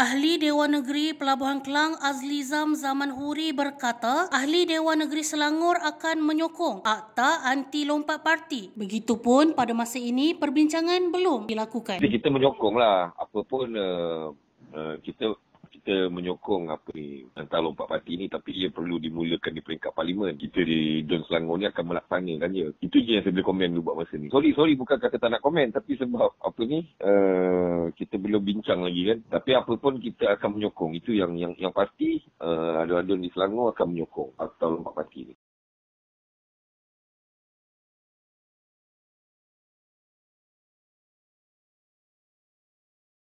Ahli Dewan Negeri Pelabuhan Kelang Azli Zam Zaman Huri berkata Ahli Dewan Negeri Selangor akan menyokong akta anti lompat parti. Begitupun pada masa ini perbincangan belum dilakukan. Jadi kita menyokong lah apa uh, uh, kita kita menyokong apa ni antara empat parti ni tapi ia perlu dimulakan di peringkat parlimen. Kita di Dun Selangor ni akan melaksanakan dia. Ya? Itu je yang saya boleh komen dulu buat masa ni. Sorry, sorry bukan kata tak nak komen tapi sebab apa ni uh, kita belum bincang lagi kan. Tapi apa pun kita akan menyokong. Itu yang yang yang pasti uh, eh, Dun di Selangor akan menyokong atau empat parti ni.